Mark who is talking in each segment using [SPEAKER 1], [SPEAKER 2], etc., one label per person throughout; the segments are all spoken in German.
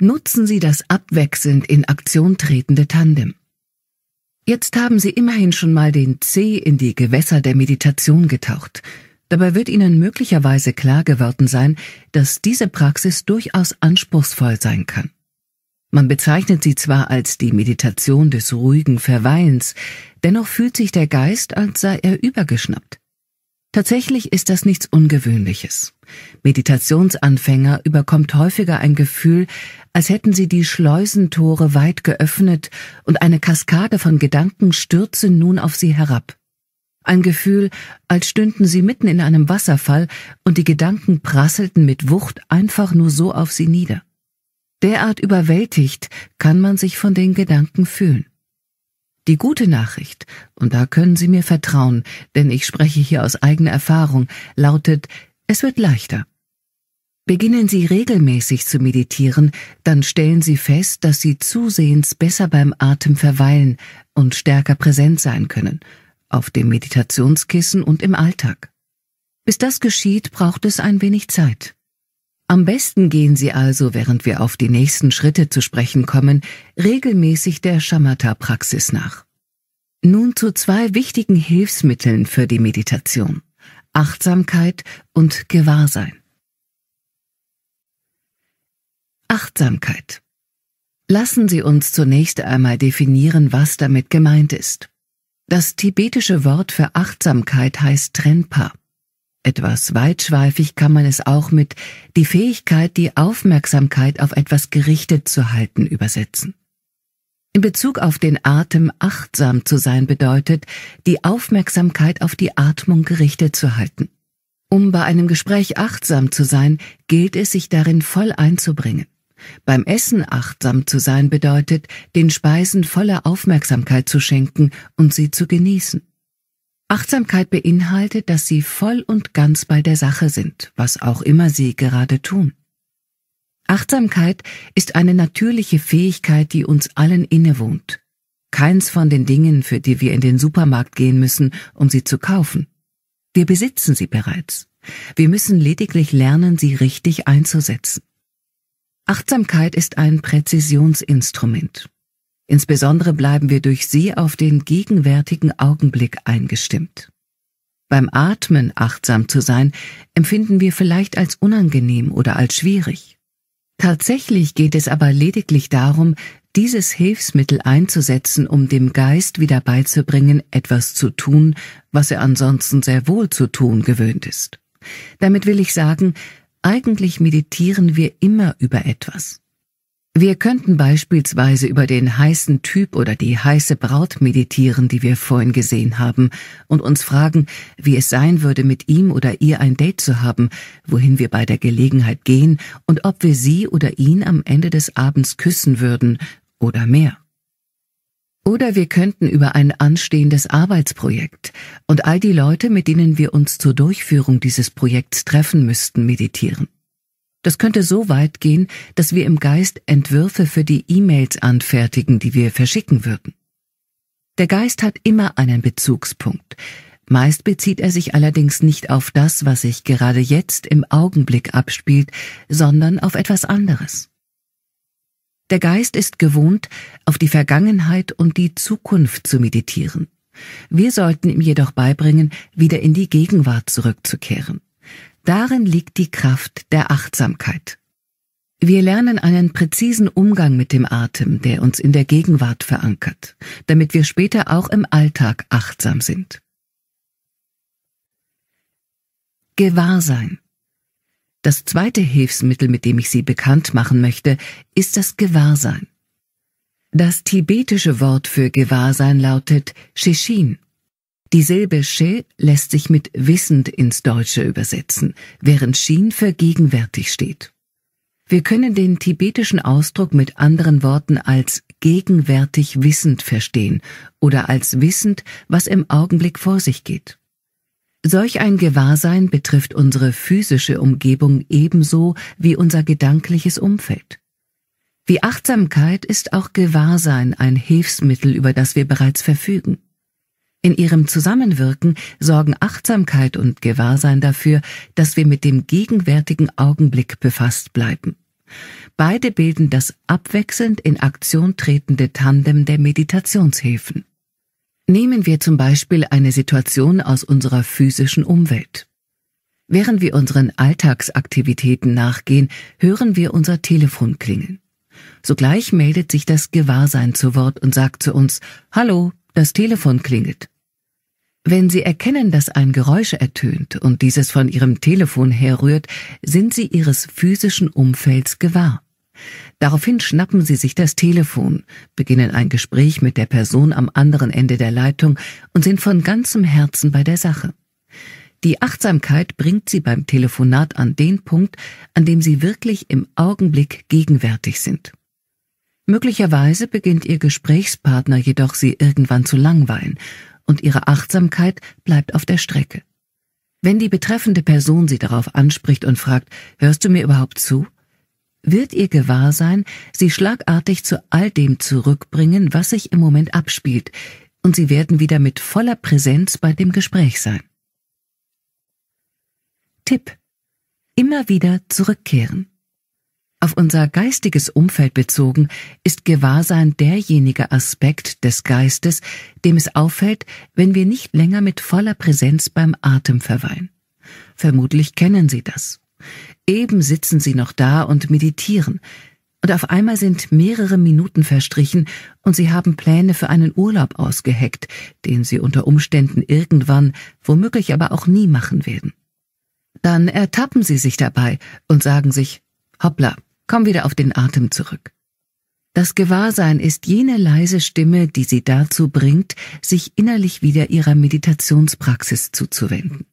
[SPEAKER 1] Nutzen Sie das abwechselnd in Aktion tretende Tandem. Jetzt haben Sie immerhin schon mal den C in die Gewässer der Meditation getaucht. Dabei wird Ihnen möglicherweise klar geworden sein, dass diese Praxis durchaus anspruchsvoll sein kann. Man bezeichnet sie zwar als die Meditation des ruhigen Verweilens, dennoch fühlt sich der Geist, als sei er übergeschnappt. Tatsächlich ist das nichts Ungewöhnliches. Meditationsanfänger überkommt häufiger ein Gefühl, als hätten sie die Schleusentore weit geöffnet und eine Kaskade von Gedanken stürze nun auf sie herab. Ein Gefühl, als stünden sie mitten in einem Wasserfall und die Gedanken prasselten mit Wucht einfach nur so auf sie nieder. Derart überwältigt kann man sich von den Gedanken fühlen. Die gute Nachricht, und da können Sie mir vertrauen, denn ich spreche hier aus eigener Erfahrung, lautet, es wird leichter. Beginnen Sie regelmäßig zu meditieren, dann stellen Sie fest, dass Sie zusehends besser beim Atem verweilen und stärker präsent sein können, auf dem Meditationskissen und im Alltag. Bis das geschieht, braucht es ein wenig Zeit. Am besten gehen Sie also, während wir auf die nächsten Schritte zu sprechen kommen, regelmäßig der Shamatha-Praxis nach. Nun zu zwei wichtigen Hilfsmitteln für die Meditation. Achtsamkeit und Gewahrsein. Achtsamkeit. Lassen Sie uns zunächst einmal definieren, was damit gemeint ist. Das tibetische Wort für Achtsamkeit heißt Trenpa. Etwas weitschweifig kann man es auch mit die Fähigkeit, die Aufmerksamkeit auf etwas gerichtet zu halten, übersetzen. In Bezug auf den Atem achtsam zu sein bedeutet, die Aufmerksamkeit auf die Atmung gerichtet zu halten. Um bei einem Gespräch achtsam zu sein, gilt es, sich darin voll einzubringen. Beim Essen achtsam zu sein bedeutet, den Speisen voller Aufmerksamkeit zu schenken und sie zu genießen. Achtsamkeit beinhaltet, dass sie voll und ganz bei der Sache sind, was auch immer sie gerade tun. Achtsamkeit ist eine natürliche Fähigkeit, die uns allen innewohnt. Keins von den Dingen, für die wir in den Supermarkt gehen müssen, um sie zu kaufen. Wir besitzen sie bereits. Wir müssen lediglich lernen, sie richtig einzusetzen. Achtsamkeit ist ein Präzisionsinstrument. Insbesondere bleiben wir durch sie auf den gegenwärtigen Augenblick eingestimmt. Beim Atmen achtsam zu sein, empfinden wir vielleicht als unangenehm oder als schwierig. Tatsächlich geht es aber lediglich darum, dieses Hilfsmittel einzusetzen, um dem Geist wieder beizubringen, etwas zu tun, was er ansonsten sehr wohl zu tun gewöhnt ist. Damit will ich sagen, eigentlich meditieren wir immer über etwas. Wir könnten beispielsweise über den heißen Typ oder die heiße Braut meditieren, die wir vorhin gesehen haben, und uns fragen, wie es sein würde, mit ihm oder ihr ein Date zu haben, wohin wir bei der Gelegenheit gehen und ob wir sie oder ihn am Ende des Abends küssen würden oder mehr. Oder wir könnten über ein anstehendes Arbeitsprojekt und all die Leute, mit denen wir uns zur Durchführung dieses Projekts treffen müssten, meditieren. Das könnte so weit gehen, dass wir im Geist Entwürfe für die E-Mails anfertigen, die wir verschicken würden. Der Geist hat immer einen Bezugspunkt. Meist bezieht er sich allerdings nicht auf das, was sich gerade jetzt im Augenblick abspielt, sondern auf etwas anderes. Der Geist ist gewohnt, auf die Vergangenheit und die Zukunft zu meditieren. Wir sollten ihm jedoch beibringen, wieder in die Gegenwart zurückzukehren. Darin liegt die Kraft der Achtsamkeit. Wir lernen einen präzisen Umgang mit dem Atem, der uns in der Gegenwart verankert, damit wir später auch im Alltag achtsam sind. Gewahrsein. Das zweite Hilfsmittel, mit dem ich Sie bekannt machen möchte, ist das Gewahrsein. Das tibetische Wort für Gewahrsein lautet Shishin. Die Silbe sche lässt sich mit wissend ins Deutsche übersetzen, während schien für gegenwärtig steht. Wir können den tibetischen Ausdruck mit anderen Worten als gegenwärtig wissend verstehen oder als wissend, was im Augenblick vor sich geht. Solch ein Gewahrsein betrifft unsere physische Umgebung ebenso wie unser gedankliches Umfeld. Wie Achtsamkeit ist auch Gewahrsein ein Hilfsmittel, über das wir bereits verfügen. In ihrem Zusammenwirken sorgen Achtsamkeit und Gewahrsein dafür, dass wir mit dem gegenwärtigen Augenblick befasst bleiben. Beide bilden das abwechselnd in Aktion tretende Tandem der Meditationshilfen. Nehmen wir zum Beispiel eine Situation aus unserer physischen Umwelt. Während wir unseren Alltagsaktivitäten nachgehen, hören wir unser Telefon klingeln. Sogleich meldet sich das Gewahrsein zu Wort und sagt zu uns, Hallo, das Telefon klingelt. Wenn Sie erkennen, dass ein Geräusch ertönt und dieses von Ihrem Telefon herrührt, sind Sie Ihres physischen Umfelds gewahr. Daraufhin schnappen Sie sich das Telefon, beginnen ein Gespräch mit der Person am anderen Ende der Leitung und sind von ganzem Herzen bei der Sache. Die Achtsamkeit bringt Sie beim Telefonat an den Punkt, an dem Sie wirklich im Augenblick gegenwärtig sind. Möglicherweise beginnt ihr Gesprächspartner jedoch sie irgendwann zu langweilen und ihre Achtsamkeit bleibt auf der Strecke. Wenn die betreffende Person sie darauf anspricht und fragt, hörst du mir überhaupt zu? Wird ihr gewahr sein, sie schlagartig zu all dem zurückbringen, was sich im Moment abspielt, und sie werden wieder mit voller Präsenz bei dem Gespräch sein. Tipp. Immer wieder zurückkehren. Auf unser geistiges Umfeld bezogen ist Gewahrsein derjenige Aspekt des Geistes, dem es auffällt, wenn wir nicht länger mit voller Präsenz beim Atem verweilen. Vermutlich kennen Sie das. Eben sitzen Sie noch da und meditieren, und auf einmal sind mehrere Minuten verstrichen und Sie haben Pläne für einen Urlaub ausgeheckt, den Sie unter Umständen irgendwann, womöglich aber auch nie machen werden. Dann ertappen Sie sich dabei und sagen sich, hoppla, Komm wieder auf den Atem zurück. Das Gewahrsein ist jene leise Stimme, die sie dazu bringt, sich innerlich wieder ihrer Meditationspraxis zuzuwenden.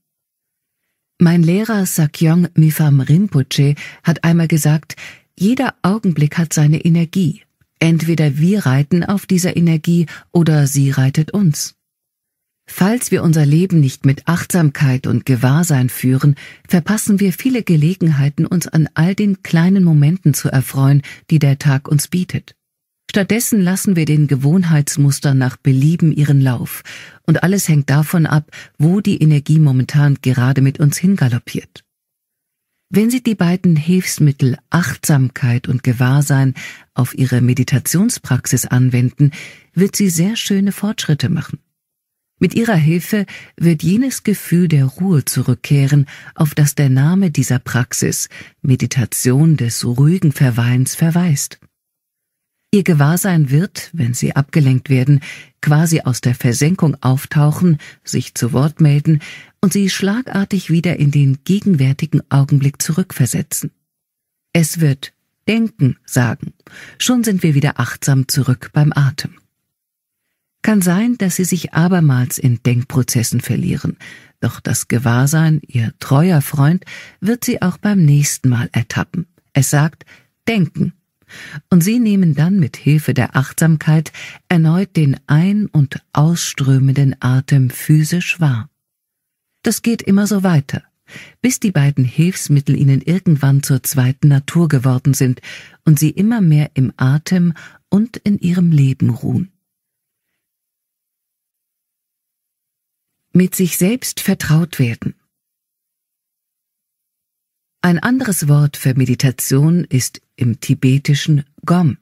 [SPEAKER 1] Mein Lehrer Sakyong Mifam Rinpoche hat einmal gesagt, jeder Augenblick hat seine Energie. Entweder wir reiten auf dieser Energie oder sie reitet uns. Falls wir unser Leben nicht mit Achtsamkeit und Gewahrsein führen, verpassen wir viele Gelegenheiten, uns an all den kleinen Momenten zu erfreuen, die der Tag uns bietet. Stattdessen lassen wir den Gewohnheitsmuster nach Belieben ihren Lauf, und alles hängt davon ab, wo die Energie momentan gerade mit uns hingaloppiert. Wenn Sie die beiden Hilfsmittel Achtsamkeit und Gewahrsein auf Ihre Meditationspraxis anwenden, wird sie sehr schöne Fortschritte machen. Mit ihrer Hilfe wird jenes Gefühl der Ruhe zurückkehren, auf das der Name dieser Praxis Meditation des ruhigen Verweins, verweist. Ihr Gewahrsein wird, wenn Sie abgelenkt werden, quasi aus der Versenkung auftauchen, sich zu Wort melden und Sie schlagartig wieder in den gegenwärtigen Augenblick zurückversetzen. Es wird Denken sagen. Schon sind wir wieder achtsam zurück beim Atem. Kann sein, dass sie sich abermals in Denkprozessen verlieren, doch das Gewahrsein, ihr treuer Freund, wird sie auch beim nächsten Mal ertappen. Es sagt Denken. Und sie nehmen dann mit Hilfe der Achtsamkeit erneut den ein- und ausströmenden Atem physisch wahr. Das geht immer so weiter, bis die beiden Hilfsmittel ihnen irgendwann zur zweiten Natur geworden sind und sie immer mehr im Atem und in ihrem Leben ruhen. mit sich selbst vertraut werden. Ein anderes Wort für Meditation ist im tibetischen Gom,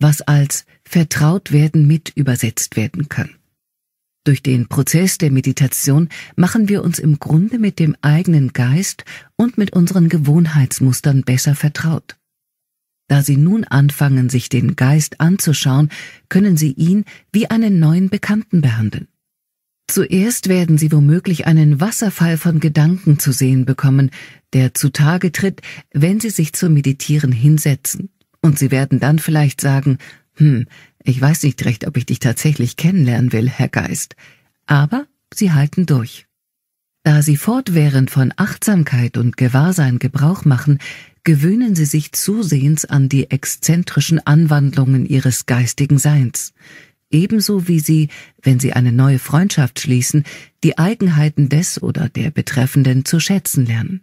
[SPEAKER 1] was als vertraut werden mit übersetzt werden kann. Durch den Prozess der Meditation machen wir uns im Grunde mit dem eigenen Geist und mit unseren Gewohnheitsmustern besser vertraut. Da Sie nun anfangen, sich den Geist anzuschauen, können Sie ihn wie einen neuen Bekannten behandeln. Zuerst werden sie womöglich einen Wasserfall von Gedanken zu sehen bekommen, der zutage tritt, wenn sie sich zum Meditieren hinsetzen. Und sie werden dann vielleicht sagen, hm, ich weiß nicht recht, ob ich dich tatsächlich kennenlernen will, Herr Geist. Aber sie halten durch. Da sie fortwährend von Achtsamkeit und Gewahrsein Gebrauch machen, gewöhnen sie sich zusehends an die exzentrischen Anwandlungen ihres geistigen Seins ebenso wie sie, wenn sie eine neue Freundschaft schließen, die Eigenheiten des oder der Betreffenden zu schätzen lernen.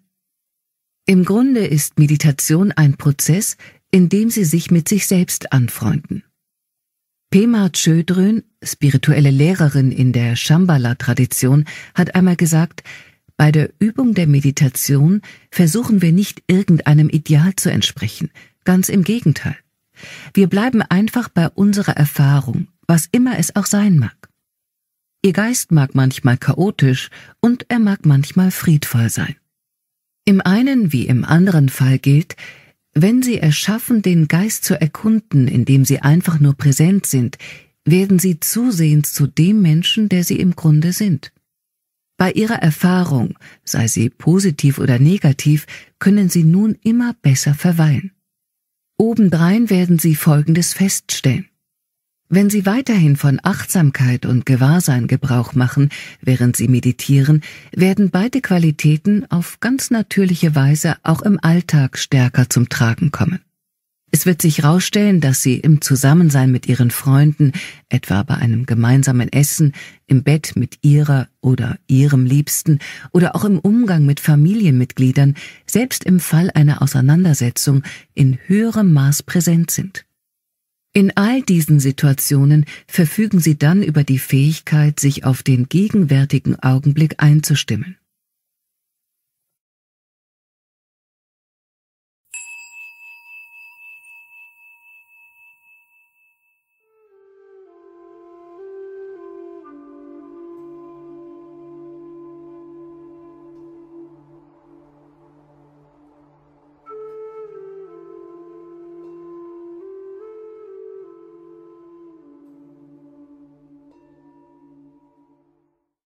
[SPEAKER 1] Im Grunde ist Meditation ein Prozess, in dem sie sich mit sich selbst anfreunden. Pema Chödrön, spirituelle Lehrerin in der Shambhala-Tradition, hat einmal gesagt, bei der Übung der Meditation versuchen wir nicht irgendeinem Ideal zu entsprechen, ganz im Gegenteil. Wir bleiben einfach bei unserer Erfahrung, was immer es auch sein mag. Ihr Geist mag manchmal chaotisch und er mag manchmal friedvoll sein. Im einen wie im anderen Fall gilt, wenn Sie es schaffen, den Geist zu erkunden, indem Sie einfach nur präsent sind, werden Sie zusehends zu dem Menschen, der Sie im Grunde sind. Bei Ihrer Erfahrung, sei sie positiv oder negativ, können Sie nun immer besser verweilen. Obendrein werden Sie Folgendes feststellen. Wenn Sie weiterhin von Achtsamkeit und Gewahrsein Gebrauch machen, während Sie meditieren, werden beide Qualitäten auf ganz natürliche Weise auch im Alltag stärker zum Tragen kommen. Es wird sich herausstellen, dass Sie im Zusammensein mit Ihren Freunden, etwa bei einem gemeinsamen Essen, im Bett mit Ihrer oder Ihrem Liebsten oder auch im Umgang mit Familienmitgliedern, selbst im Fall einer Auseinandersetzung in höherem Maß präsent sind. In all diesen Situationen verfügen sie dann über die Fähigkeit, sich auf den gegenwärtigen Augenblick einzustimmen.